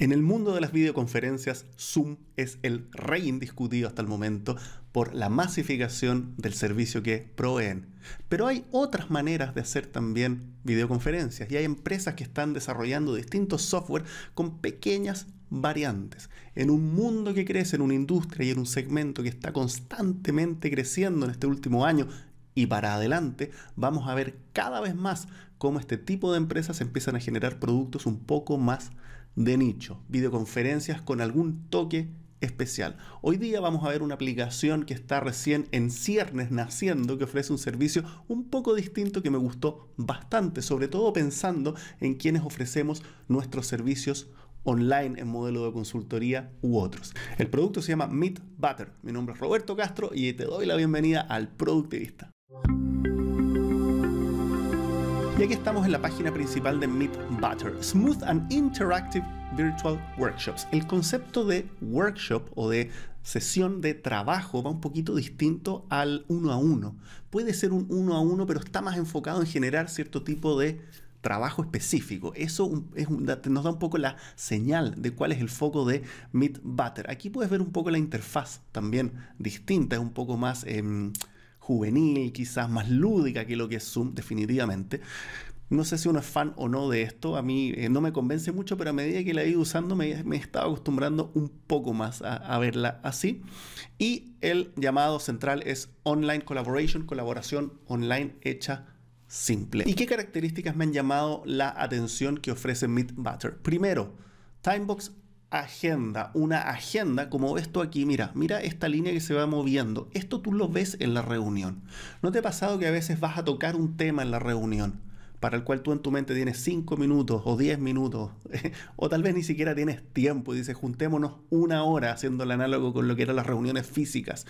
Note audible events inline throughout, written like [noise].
En el mundo de las videoconferencias, Zoom es el rey indiscutido hasta el momento por la masificación del servicio que proveen. Pero hay otras maneras de hacer también videoconferencias y hay empresas que están desarrollando distintos software con pequeñas variantes. En un mundo que crece, en una industria y en un segmento que está constantemente creciendo en este último año y para adelante vamos a ver cada vez más cómo este tipo de empresas empiezan a generar productos un poco más de nicho, videoconferencias con algún toque especial. Hoy día vamos a ver una aplicación que está recién en ciernes naciendo, que ofrece un servicio un poco distinto que me gustó bastante, sobre todo pensando en quienes ofrecemos nuestros servicios online en modelo de consultoría u otros. El producto se llama Meet Butter. Mi nombre es Roberto Castro y te doy la bienvenida al Productivista. Y aquí estamos en la página principal de Meet Butter, Smooth and Interactive Virtual Workshops. El concepto de workshop o de sesión de trabajo va un poquito distinto al uno a uno. Puede ser un uno a uno, pero está más enfocado en generar cierto tipo de trabajo específico. Eso nos da un poco la señal de cuál es el foco de Meet Butter. Aquí puedes ver un poco la interfaz también distinta, es un poco más... Em, juvenil, quizás más lúdica que lo que es Zoom, definitivamente. No sé si uno es fan o no de esto, a mí eh, no me convence mucho, pero a medida que la he ido usando me, he estado acostumbrando un poco más a, verla así. Y el llamado central es Online Collaboration, colaboración online hecha simple. ¿Y qué características me han llamado la atención que ofrece Meet Butter? Primero, Timebox agenda, una agenda como esto aquí, mira, mira esta línea que se va moviendo, esto tú lo ves en la reunión. ¿No te ha pasado que a veces vas a tocar un tema en la reunión? para el cual tú en tu mente tienes 5 minutos o 10 minutos, [laughs] o tal vez ni siquiera tienes tiempo y dices, juntémonos una hora haciendo el análogo con lo que eran las reuniones físicas,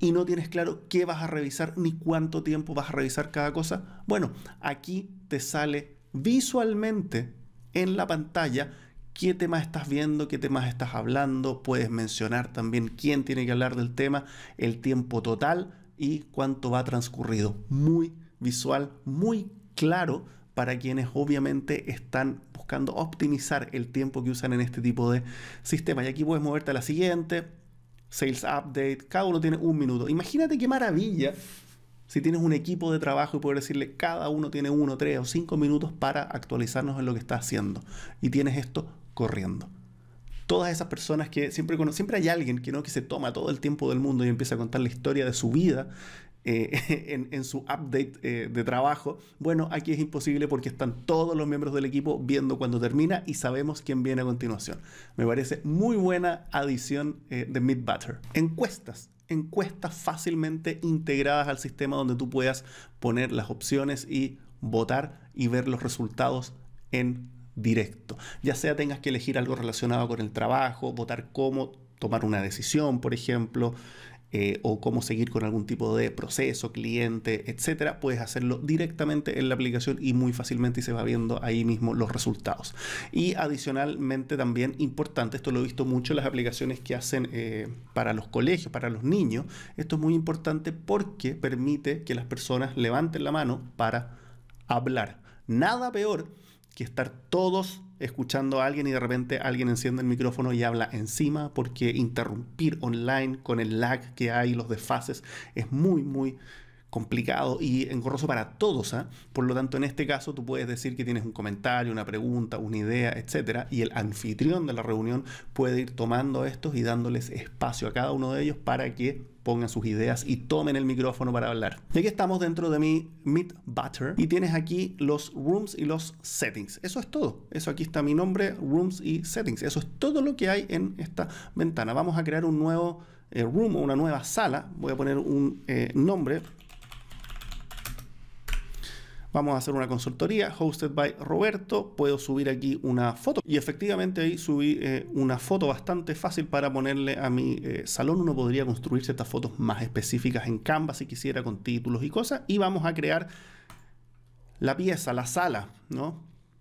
y no tienes claro qué vas a revisar ni cuánto tiempo vas a revisar cada cosa, bueno, aquí te sale visualmente en la pantalla qué temas estás viendo, qué temas estás hablando, puedes mencionar también quién tiene que hablar del tema, el tiempo total y cuánto va transcurrido. Muy visual, muy claro para quienes obviamente están buscando optimizar el tiempo que usan en este tipo de sistemas. Y aquí puedes moverte a la siguiente, Sales Update, cada uno tiene un minuto. Imagínate qué maravilla si tienes un equipo de trabajo y poder decirle cada uno tiene uno, tres o cinco minutos para actualizarnos en lo que está haciendo. Y tienes esto corriendo. Todas esas personas que siempre siempre hay alguien que, ¿no? que se toma todo el tiempo del mundo y empieza a contar la historia de su vida eh, [laughs] en, su update eh, de trabajo. Bueno, aquí es imposible porque están todos los miembros del equipo viendo cuando termina y sabemos quién viene a continuación. Me parece muy buena adición eh, de midbutter. Encuestas. Encuestas fácilmente integradas al sistema donde tú puedas poner las opciones y votar y ver los resultados en directo. Ya sea tengas que elegir algo relacionado con el trabajo, votar cómo tomar una decisión, por ejemplo, eh, o cómo seguir con algún tipo de proceso, cliente, etcétera, puedes hacerlo directamente en la aplicación y muy fácilmente se va viendo ahí mismo los resultados. Y adicionalmente también importante, esto lo he visto mucho en las aplicaciones que hacen eh, para los colegios, para los niños, esto es muy importante porque permite que las personas levanten la mano para hablar. Nada peor que estar todos escuchando a alguien y de repente alguien enciende el micrófono y habla encima, porque interrumpir online con el lag que hay, los desfases, es muy, muy complicado y engorroso para todos. ¿ah? Por lo tanto, en este caso tú puedes decir que tienes un comentario, una pregunta, una idea, etcétera, y el anfitrión de la reunión puede ir tomando estos y dándoles espacio a cada uno de ellos para que pongan sus ideas y tomen el micrófono para hablar. Y aquí estamos dentro de mi Meet Butter y tienes aquí los rooms y los settings. Eso es todo. Eso aquí está mi nombre, rooms y settings. Eso es todo lo que hay en esta ventana. Vamos a crear un nuevo eh, room o una nueva sala. Voy a poner un eh, nombre Vamos a hacer una consultoría hosted by Roberto. Puedo subir aquí una foto. Y efectivamente ahí subí eh, una foto bastante fácil para ponerle a mi eh, salón. Uno podría construir ciertas fotos más específicas en Canva si quisiera con títulos y cosas. Y vamos a crear la pieza, la sala, ¿no?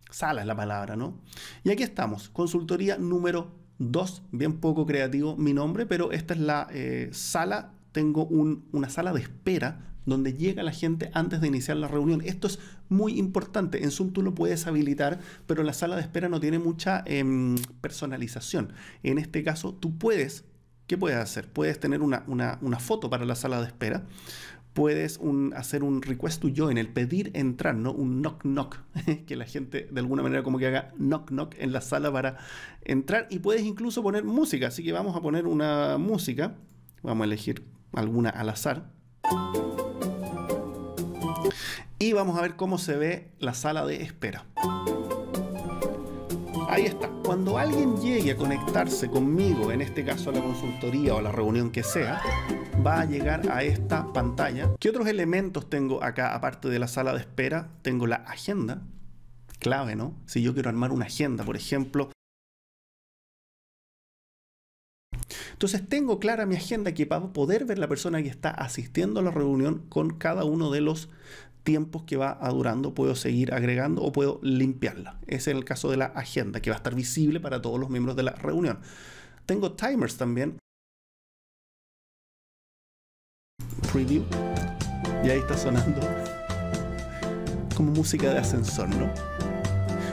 Sala es la palabra, ¿no? Y aquí estamos, consultoría número 2, bien poco creativo mi nombre, pero esta es la eh, sala, tengo una sala de espera donde llega la gente antes de iniciar la reunión. Esto es muy importante. En Zoom tú lo puedes habilitar, pero la sala de espera no tiene mucha em, personalización. En este caso, tú puedes, ¿qué puedes hacer? Puedes tener una, foto para la sala de espera. Puedes hacer un request to join, el pedir entrar, ¿no? Un knock knock, [laughs] que la gente de alguna manera como que haga knock knock en la sala para entrar. Y puedes incluso poner música, así que vamos a poner una música. Vamos a elegir alguna al azar y vamos a ver cómo se ve la sala de espera. Ahí está. Cuando alguien llegue a conectarse conmigo, en este caso a la consultoría o a la reunión que sea, va a llegar a esta pantalla. ¿Qué otros elementos tengo acá aparte de la sala de espera? Tengo la agenda. Clave, ¿no? Si yo quiero armar una agenda, por ejemplo, Entonces tengo clara mi agenda que para poder ver la persona que está asistiendo a la reunión con cada uno de los tiempos que va durando, puedo seguir agregando o puedo limpiarla. es el caso de la agenda, que va a estar visible para todos los miembros de la reunión. Tengo timers también. Preview. Y ahí está sonando [laughs] como música de ascensor, ¿no?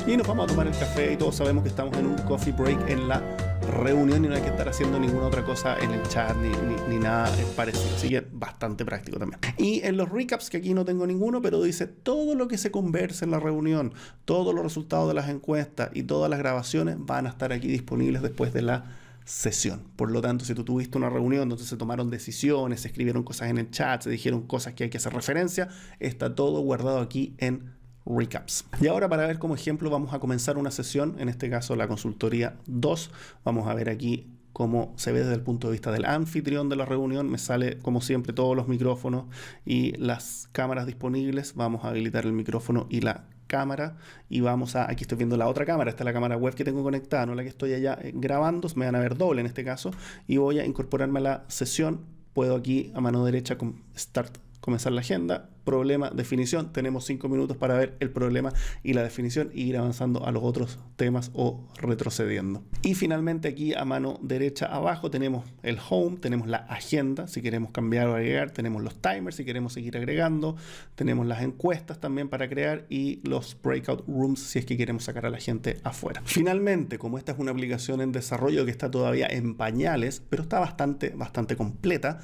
Y nos vamos a tomar el café y todos sabemos que estamos en un coffee break en la reunión y no hay que estar haciendo ninguna otra cosa en el chat ni, ni, nada parecido. Así que bastante práctico también. Y en los recaps, que aquí no tengo ninguno, pero dice todo lo que se conversa en la reunión, todos los resultados de las encuestas y todas las grabaciones van a estar aquí disponibles después de la sesión. Por lo tanto, si tú tuviste una reunión donde se tomaron decisiones, se escribieron cosas en el chat, se dijeron cosas que hay que hacer referencia, está todo guardado aquí en recaps. Y ahora para ver como ejemplo vamos a comenzar una sesión, en este caso la consultoría 2. Vamos a ver aquí cómo se ve desde el punto de vista del anfitrión de la reunión. Me sale, como siempre, todos los micrófonos y las cámaras disponibles. Vamos a habilitar el micrófono y la cámara y vamos a, aquí estoy viendo la otra cámara, esta es la cámara web que tengo conectada, no la que estoy allá eh, grabando, me van a ver doble en este caso y voy a incorporarme a la sesión, puedo aquí a mano derecha con Start comenzar la agenda, problema, definición. Tenemos cinco minutos para ver el problema y la definición e ir avanzando a los otros temas o retrocediendo. Y finalmente aquí a mano derecha abajo tenemos el home, tenemos la agenda, si queremos cambiar o agregar, tenemos los timers, si queremos seguir agregando, tenemos las encuestas también para crear y los breakout rooms si es que queremos sacar a la gente afuera. Finalmente, como esta es una aplicación en desarrollo que está todavía en pañales, pero está bastante, bastante completa,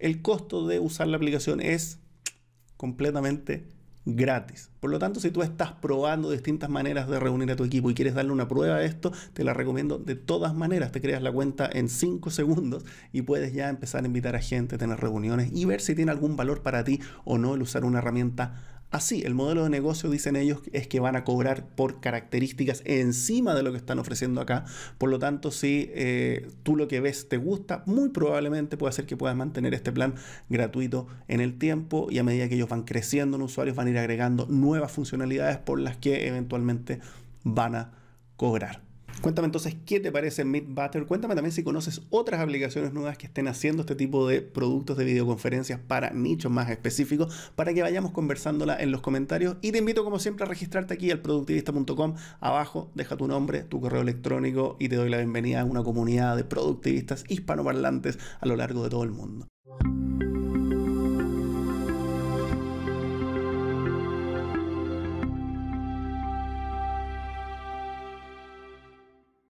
el costo de usar la aplicación es completamente gratis. Por lo tanto, si tú estás probando distintas maneras de reunir a tu equipo y quieres darle una prueba a esto, te la recomiendo de todas maneras. Te creas la cuenta en 5 [laughs] segundos y puedes ya empezar a invitar a gente, tener reuniones y ver si tiene algún valor para ti o no el usar una herramienta Así, el modelo de negocio, dicen ellos, es que van a cobrar por características encima de lo que están ofreciendo acá. Por lo tanto, si eh, tú lo que ves te gusta, muy probablemente puede ser que puedas mantener este plan gratuito en el tiempo y a medida que ellos van creciendo en usuarios van a ir agregando nuevas funcionalidades por las que eventualmente van a cobrar. Cuéntame entonces qué te parece Butter, Cuéntame también si conoces otras aplicaciones nuevas que estén haciendo este tipo de productos de videoconferencias para nichos más específicos, para que vayamos conversándola en los comentarios. Y te invito, como siempre, a registrarte aquí al productivista.com. Abajo deja tu nombre, tu correo electrónico y te doy la bienvenida a una comunidad de productivistas hispanoparlantes a lo largo de todo el mundo.